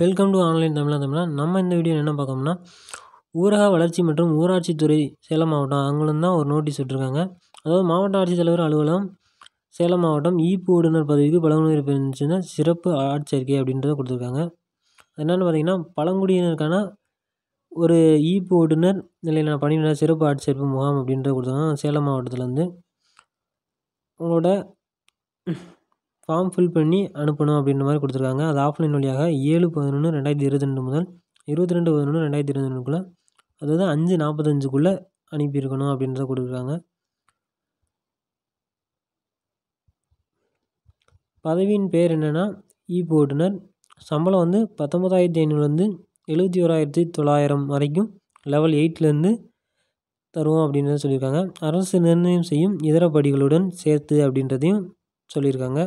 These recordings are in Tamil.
வெல்கம் டு ஆன்லைன் தமிழா தமிழா நம்ம இந்த வீடியோ என்ன பார்க்கோம்னா ஊரக வளர்ச்சி மற்றும் ஊராட்சித்துறை சேலம் மாவட்டம் அவங்களும் தான் ஒரு நோட்டீஸ் விட்டுருக்காங்க அதாவது மாவட்ட ஆட்சித்தலைவர் அலுவலகம் சேலம் மாவட்டம் ஈப்பு ஓடுநர் பதவிக்கு பழங்குடியினர் பிரிஞ்சுன்னா சிறப்பு ஆட்சேர்க்கை அப்படின்றத கொடுத்துருக்காங்க என்னென்னு பார்த்தீங்கன்னா பழங்குடியினருக்கான ஒரு ஈப்பு ஓட்டுநர் நான் பணியினர் சிறப்பு ஆட்சேர்ப்பு முகாம் அப்படின்றத கொடுத்துருக்காங்க சேலம் மாவட்டத்தில் வந்து உங்களோட ஃபார்ம் ஃபில் பண்ணி அனுப்பணும் அப்படின்ற மாதிரி கொடுத்துருக்காங்க அது ஆஃப்லைன் வழியாக ஏழு பதினொன்று ரெண்டாயிரத்தி இருபத்தி ரெண்டு முதல் இருபத்தி ரெண்டு பதினொன்று ரெண்டாயிரத்தி இருபத்தி ரெண்டுக்குள்ளே அதாவது அஞ்சு நாற்பத்தஞ்சுக்குள்ளே அனுப்பியிருக்கணும் அப்படின்றத கொடுக்குறாங்க பதவியின் பேர் என்னென்னா ஈபி ஓட்டுநர் சம்பளம் வந்து பத்தொம்பதாயிரத்தி ஐநூறுலேருந்து எழுபத்தி ஓராயிரத்தி தொள்ளாயிரம் வரைக்கும் லெவல் எயிட்லேருந்து தருவோம் அப்படின்றத சொல்லியிருக்காங்க அரசு நிர்ணயம் செய்யும் இதர படிகளுடன் சேர்த்து அப்படின்றதையும் சொல்லியிருக்காங்க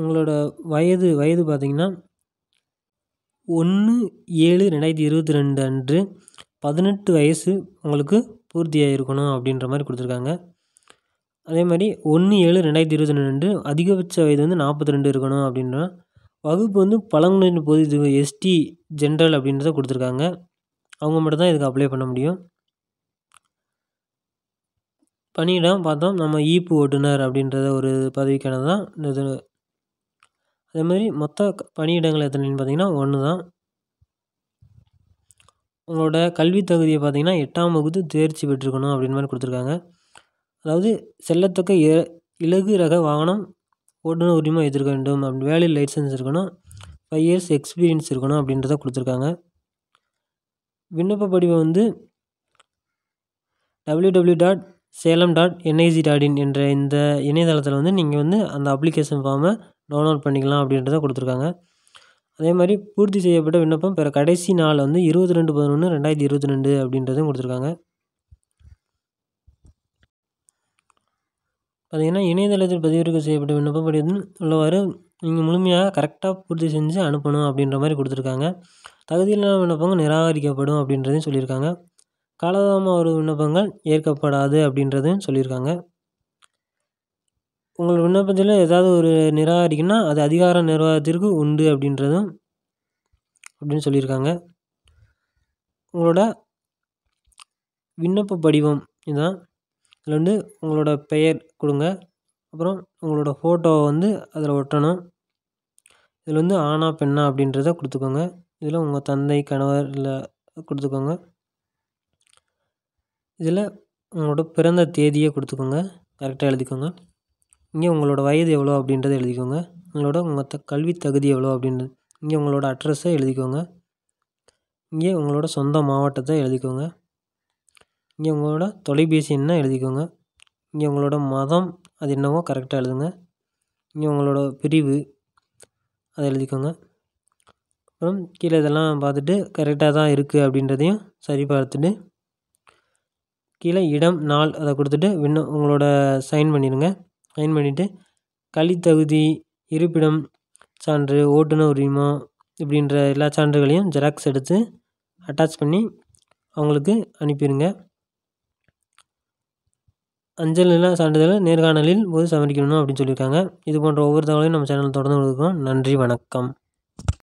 உங்களோட வயது வயது பார்த்திங்கன்னா ஒன்று ஏழு ரெண்டாயிரத்தி இருபத்தி ரெண்டு அன்று பதினெட்டு வயசு உங்களுக்கு பூர்த்தியாக இருக்கணும் அப்படின்ற மாதிரி கொடுத்துருக்காங்க அதே மாதிரி ஒன்று ஏழு ரெண்டாயிரத்தி இருபத்தி ரெண்டு அன்று அதிகபட்ச வயது வந்து நாற்பத்தி ரெண்டு இருக்கணும் அப்படின்ற வகுப்பு வந்து பழங்குடியின பொது இது எஸ்டி ஜென்ரல் அப்படின்றத கொடுத்துருக்காங்க அவங்க மட்டும் தான் இதுக்கு அப்ளை பண்ண முடியும் பணியிடம் பார்த்தோம் நம்ம ஈப்பு ஓட்டுநர் அப்படின்றத ஒரு பதவிக்கான தான் இந்த அதே மாதிரி மொத்த பணியிடங்கள் எத்தனைன்னு பார்த்தீங்கன்னா ஒன்று தான் உங்களோட கல்வி தகுதியை பார்த்திங்கன்னா எட்டாம் வகுத்து தேர்ச்சி பெற்றுக்கணும் அப்படின்னு மாதிரி கொடுத்துருக்காங்க அதாவது செல்லத்தக்க இ இலகு ரக வாகனம் ஓட்டுநர் உரிமை வைத்திருக்க வேண்டும் அப்படி வேலையில் லைசன்ஸ் இருக்கணும் ஃபைவ் இயர்ஸ் எக்ஸ்பீரியன்ஸ் இருக்கணும் அப்படின்றத கொடுத்துருக்காங்க விண்ணப்ப படிவம் வந்து W W dot Salem dot NIC dot in என்ற இந்த இணையதளத்தில் வந்து நீங்கள் வந்து அந்த அப்ளிகேஷன் ஃபார்மை டவுன்லோட் பண்ணிக்கலாம் அப்படின்றத கொடுத்துருக்காங்க அதே மாதிரி பூர்த்தி செய்யப்பட்ட விண்ணப்பம் பிற கடைசி நாள் வந்து இருபத்தி ரெண்டு பதினொன்று ரெண்டாயிரத்தி இருபத்தி ரெண்டு அப்படின்றதும் கொடுத்துருக்காங்க பார்த்திங்கன்னா இணையதளத்தில் பதிவிறக்கம் செய்யப்பட்ட விண்ணப்பம் படி உள்ளவாறு நீங்கள் முழுமையாக கரெக்டாக பூர்த்தி செஞ்சு அனுப்பணும் அப்படின்ற மாதிரி கொடுத்துருக்காங்க தகுதியிலான விண்ணப்பங்கள் நிராகரிக்கப்படும் அப்படின்றதையும் சொல்லியிருக்காங்க காலதாம ஒரு விண்ணப்பங்கள் ஏற்கப்படாது அப்படின்றதையும் சொல்லியிருக்காங்க உங்கள் விண்ணப்பத்தில் ஏதாவது ஒரு நிராகரிக்குன்னா அது அதிகார நிர்வாகத்திற்கு உண்டு அப்படின்றதும் அப்படின்னு சொல்லியிருக்காங்க உங்களோட விண்ணப்ப படிவம் இதுதான் இதில் வந்து உங்களோட பெயர் கொடுங்க அப்புறம் உங்களோட ஃபோட்டோவை வந்து அதில் ஒட்டணும் இதில் வந்து ஆனா பெண்ணா அப்படின்றத கொடுத்துக்கோங்க இதில் உங்கள் தந்தை கணவர் இல்லை கொடுத்துக்கோங்க இதில் உங்களோட பிறந்த தேதியை கொடுத்துக்கோங்க கரெக்டாக எழுதிக்கோங்க இங்கே உங்களோட வயது எவ்வளோ அப்படின்றத எழுதிக்கோங்க உங்களோட உங்கள் த கல்வி தகுதி எவ்வளோ அப்படின்றது இங்கே உங்களோட அட்ரஸை எழுதிக்கோங்க இங்கே உங்களோட சொந்த மாவட்டத்தை எழுதிக்கோங்க இங்கே உங்களோட தொலைபேசி எண்ணை எழுதிக்கோங்க இங்கே உங்களோட மதம் அது என்னவோ கரெக்டாக எழுதுங்க இங்கே உங்களோட பிரிவு அதை எழுதிக்கோங்க அப்புறம் கீழே இதெல்லாம் பார்த்துட்டு கரெக்டாக தான் இருக்குது அப்படின்றதையும் சரி பார்த்துட்டு கீழே இடம் நாள் அதை கொடுத்துட்டு விண்ண உங்களோட சைன் பண்ணிடுங்க சைன் பண்ணிவிட்டு கல்வித்தகுதி இருப்பிடம் சான்று ஓட்டுநர் உரிமம் இப்படின்ற எல்லா சான்றுகளையும் ஜெராக்ஸ் எடுத்து அட்டாச் பண்ணி அவங்களுக்கு அனுப்பிடுங்க அஞ்சல் நில சான்றிதழ் நேர்காணலில் போது சமரிக்கணும் அப்படின்னு சொல்லியிருக்காங்க இது போன்ற ஒவ்வொரு தகவலையும் நம்ம சேனல் தொடர்ந்து கொடுக்கும் நன்றி வணக்கம்